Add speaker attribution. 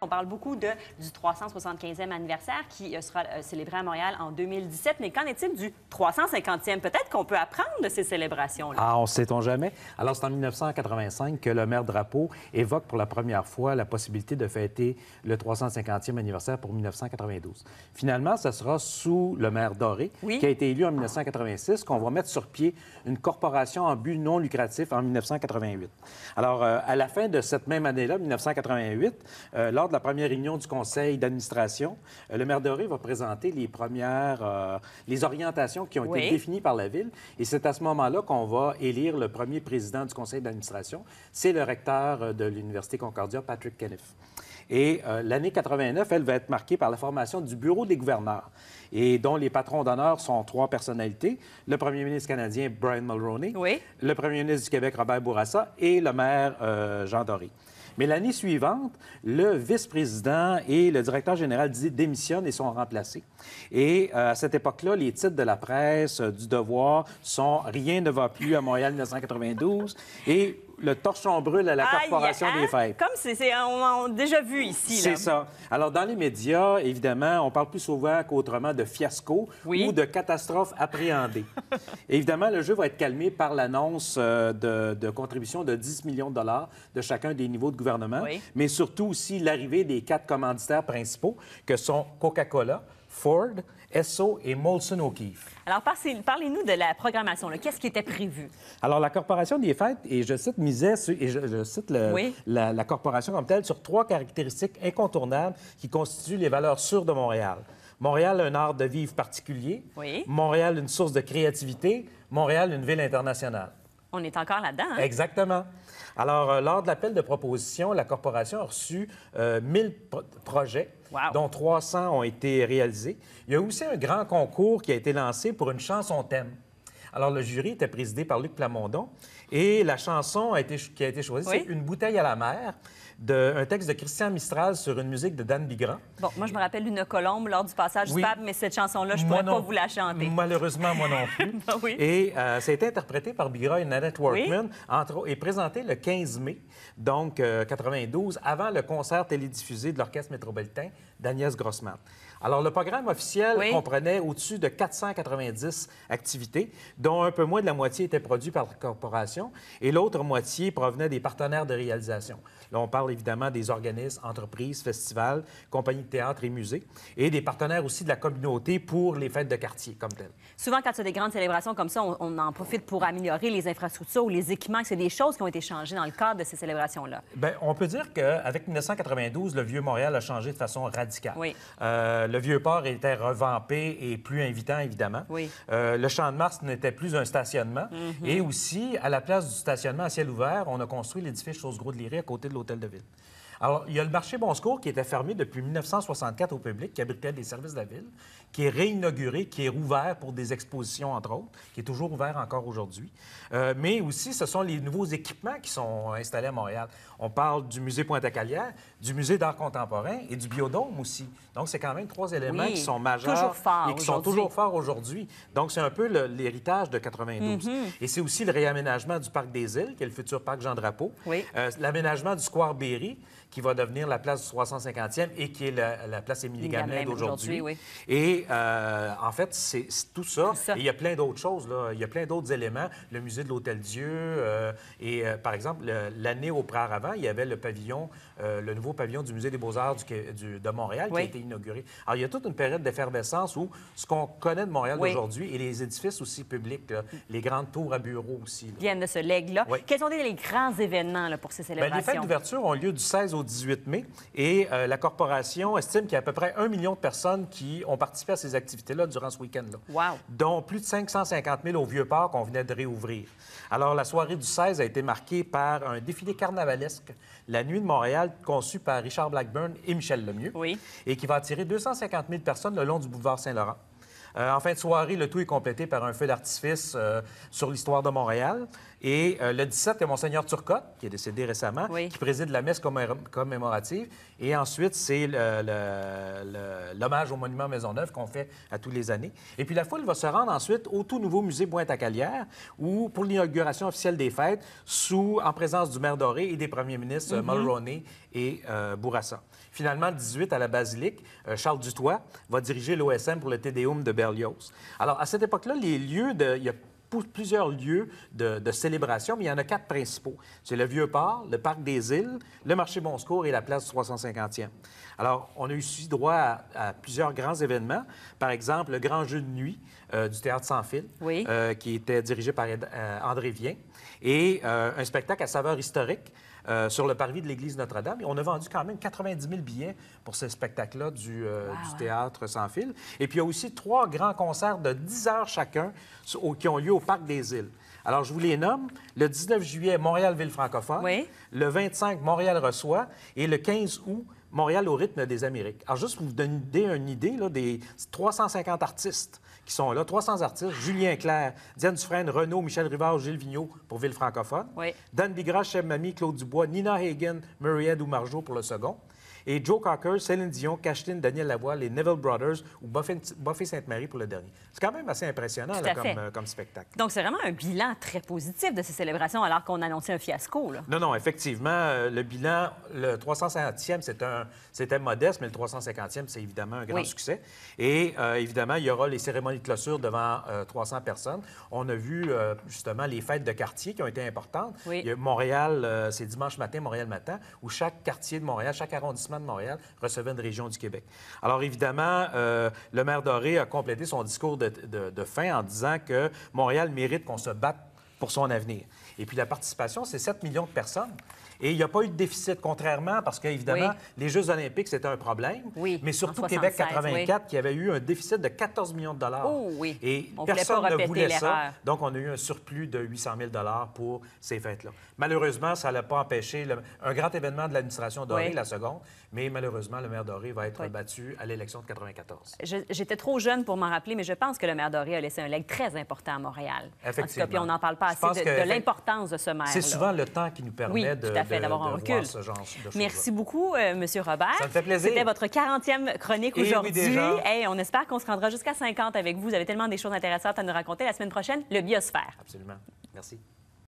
Speaker 1: On parle beaucoup de, du 375e anniversaire qui euh, sera euh, célébré à Montréal en 2017, mais qu'en est-il du 350e? Peut-être qu'on peut apprendre de ces célébrations-là. Ah,
Speaker 2: on sait-on jamais. Alors, c'est en 1985 que le maire Drapeau évoque pour la première fois la possibilité de fêter le 350e anniversaire pour 1992. Finalement, ce sera sous le maire Doré, qui a été élu en 1986, qu'on va mettre sur pied une corporation en but non lucratif en 1988. Alors, euh, à la fin de cette même année-là, 1988, lors de la première réunion du conseil d'administration, euh, le maire Doré va présenter les premières, euh, les orientations qui ont été définies par la ville. Et c'est à ce moment-là qu'on va élire le premier président du conseil d'administration. C'est le recteur euh, de l'Université Concordia, Patrick Kenneth. Et l'année 89, elle va être marquée par la formation du Bureau des gouverneurs, et dont les patrons d'honneur sont trois personnalités. Le premier ministre canadien, Brian Mulroney, le premier ministre du Québec, Robert Bourassa, et le maire Jean Doré. Mais l'année suivante, le vice-président et le directeur général démissionnent et sont remplacés. Et euh, à cette époque-là, les titres de la presse, euh, du Devoir, sont Rien ne va plus à Montréal 1992 et le torchon brûle à la Corporation des hein? fêtes.
Speaker 1: Comme c'est, on, a déjà vu ici. C'est ça.
Speaker 2: Alors, dans les médias, évidemment, on parle plus souvent qu'autrement de fiasco ou de catastrophe appréhendée. évidemment, le jeu va être calmé par l'annonce euh, de, contributions de 10 millions de dollars de chacun des niveaux de gouvernement, mais surtout aussi l'arrivée des quatre commanditaires principaux, que sont Coca-Cola, Ford, Esso et Molson O'Keefe.
Speaker 1: Alors, parlez-nous de la programmation. Qu'est-ce qui était prévu?
Speaker 2: Alors, la Corporation des fêtes, et je cite, misait, et je, cite la, corporation comme telle, sur trois caractéristiques incontournables qui constituent les valeurs sûres de Montréal. Montréal un art de vivre particulier. Montréal, une source de créativité. Montréal, une ville internationale.
Speaker 1: On est encore là-dedans. Hein?
Speaker 2: Exactement. Alors, euh, lors de l'appel de proposition, la corporation a reçu 1000 euh, projets, dont 300 ont été réalisés. Il y a aussi un grand concours qui a été lancé pour une chanson thème. Alors, le jury était présidé par Luc Plamondon et la chanson a été, qui a été choisie, c'est Une bouteille à la mer. De, un texte de Christian Mistral sur une musique de Dan Bigrand.
Speaker 1: Bon, moi, je me rappelle une colombe lors du passage du pape, mais cette chanson-là, je ne pourrais pas vous la chanter. Malheureusement, moi non plus. Bah
Speaker 2: et euh, ça a été interprété par Bigrand et Nanette Workman entre, et présenté le 15 mai, donc 92, euh, avant le concert télédiffusé de l'Orchestre métropolitain d'Agnès Grossman. Alors, le programme officiel comprenait au-dessus de 490 activités, dont un peu moins de la moitié était produit par la corporation et l'autre moitié provenait des partenaires de réalisation. Là, on parle évidemment des organismes, entreprises, festivals, compagnies de théâtre et musées, et des partenaires aussi de la communauté pour les fêtes de quartier comme telles.
Speaker 1: Souvent, quand il y a des grandes célébrations comme ça, on, en profite pour améliorer les infrastructures ou les équipements. C'est des choses qui ont été changées dans le cadre de ces célébrations-là.
Speaker 2: Bien, on peut dire qu'avec 1992, le Vieux-Montréal a changé de façon radicale. Euh, le Vieux-Port était revampé et plus invitant, évidemment. Euh, le Champ de Mars n'était plus un stationnement. Mhm. Et aussi, à la place du stationnement à ciel ouvert, on a construit l'édifice Chose Gros de Liré à côté de l'Hôtel de Ville. Alors, il y a le marché secours qui était fermé depuis 1964 au public, qui abritait des services de la ville, qui est réinauguré, qui est rouvert pour des expositions, entre autres, qui est toujours ouvert encore aujourd'hui. Euh, mais aussi, ce sont les nouveaux équipements qui sont installés à Montréal. On parle du musée Pointe-à-Calière, du musée d'art contemporain et du biodôme aussi. Donc, c'est quand même trois éléments qui sont majeurs et qui sont toujours forts aujourd'hui. Donc, c'est un peu l'héritage de 92. Mm-hmm. Et c'est aussi le réaménagement du Parc des Îles, qui est le futur parc Jean-Drapeau, euh, l'aménagement du Square Berry, qui va devenir la place du 350e et qui est la, place Émilie Gamelin d'aujourd'hui. Et euh, en fait, c'est tout ça. Et il y a plein d'autres choses. Là. Il y a plein d'autres éléments. Le musée de l'Hôtel-Dieu. Euh, et euh, par exemple, l'année auparavant, il y avait le pavillon, le nouveau pavillon du musée des beaux-arts de Montréal qui a été inauguré. Alors, il y a toute une période d'effervescence où ce qu'on connaît de Montréal d'aujourd'hui aujourd'hui et les édifices aussi publics, mm. les grandes tours à bureaux aussi. Viennent
Speaker 1: de ce legs-là. Quels sont les grands événements pour ces célébrations? les fêtes
Speaker 2: d'ouverture ont lieu du 16 au 18 mai. Et euh, la corporation estime qu'il y a à peu près un million de personnes qui ont participé à ces activités-là durant ce week-end-là. Wow. Dont plus de 550 000 au Vieux-Port qu'on venait de réouvrir. Alors, la soirée du 16 a été marquée par un défilé carnavalesque, la Nuit de Montréal, conçu par Richard Blackburn et Michel Lemieux. Et qui va attirer 250 000 personnes le long du boulevard Saint-Laurent. Euh, en fin de soirée, le tout est complété par un feu d'artifice euh, sur l'histoire de Montréal. Et euh, le 17, c'est Monseigneur Turcotte, qui est décédé récemment, qui préside la messe commémorative. Et ensuite, c'est l'hommage au monument maison Maisonneuve qu'on fait à tous les années. Et puis la foule va se rendre ensuite au tout nouveau musée Pointe-à-Calière, où, pour l'inauguration officielle des fêtes, sous, en présence du maire Doré et des premiers ministres mm-hmm. Mulroney et Bourassa. Finalement, le 18, à la Basilique, Charles Dutoit va diriger l'OSM pour le Tédéum de Berlin alors, à cette époque-là, les lieux de... Il y a plusieurs lieux de, célébration, mais il y en a quatre principaux. C'est le Vieux-Port, le Parc des Îles, le marché Bonsecours et la place 350e. Alors, on a eu droit à, plusieurs grands événements. Par exemple, le grand jeu de nuit euh, du Théâtre sans fil, euh, qui était dirigé par euh, André Vien, et un spectacle à saveur historique euh, sur le parvis de l'église Notre-Dame. On a vendu quand même 90 000 billets pour ce spectacle-là du, euh, théâtre sans fil. Et puis, il y a aussi trois grands concerts de 10 heures chacun qui ont lieu au Parc des Îles. Alors, je vous les nomme. Le 19 juillet, Montréal-Ville francophone. Oui. Le 25, Montréal reçoit. Et le 15 août, Montréal au rythme des Amériques. Alors, juste pour vous donner une idée là, des 350 artistes qui sont là, 300 artistes, Julien Clerc, Diane Dufresne, Renaud, Michel Rivard, Gilles Vigneault pour Ville francophone, oui. Dan Bigras, Chef Mamie, Claude Dubois, Nina Hagen, Muriel ou pour le second, et Joe Cocker, Céline Dion, Cashline, Daniel Lavoie, les Neville Brothers ou Buffy, Sainte-Marie pour le dernier. C'est quand même assez impressionnant euh, comme, spectacle.
Speaker 1: Donc, c'est vraiment un bilan très positif de ces célébrations alors qu'on annonçait un fiasco. Là.
Speaker 2: Non, non, effectivement, euh, le bilan, le 350e, c'était modeste, mais le 350e, c'est évidemment un grand succès. Et euh, évidemment, il y aura les cérémonies de clôture devant 300 personnes. On a vu justement les fêtes de quartier qui ont été importantes. Il y a Montréal, c'est dimanche matin, Montréal matin, où chaque quartier de Montréal, chaque arrondissement de Montréal recevait une région du Québec. Alors évidemment, euh, le maire Doré a complété son discours de fin en disant que Montréal mérite qu'on se batte pour son avenir. Et puis la participation, c'est 7 millions de personnes. Et il n'y a pas eu de déficit, contrairement, parce qu'évidemment, les Jeux olympiques, c'était un problème. Oui, mais surtout Québec 84, qui avait eu un déficit de 14 millions de dollars. Oh, oui. Et on personne ne voulait ça. Donc, on a eu un surplus de 800 000 dollars pour ces fêtes-là. Malheureusement, ça n'a pas empêché un grand événement de l'administration Doré, la seconde, mais malheureusement, le maire Doré va être battu à l'élection de 94.
Speaker 1: J'étais trop jeune pour m'en rappeler, mais je pense que le maire Doré a laissé un leg très important à Montréal. Effectivement. En puis on n'en parle pas de, l'importance de ce maire. C'est souvent
Speaker 2: le temps qui nous permet de, tout recul. Ce genre de
Speaker 1: Merci beaucoup, euh, M. Monsieur Robert. Ça me fait plaisir. C'était votre 40e chronique eh aujourd'hui. Oui, on espère qu'on se rendra jusqu'à 50 avec vous. Vous avez tellement des choses intéressantes à nous raconter la semaine prochaine, le biosphère.
Speaker 2: Absolument. Merci.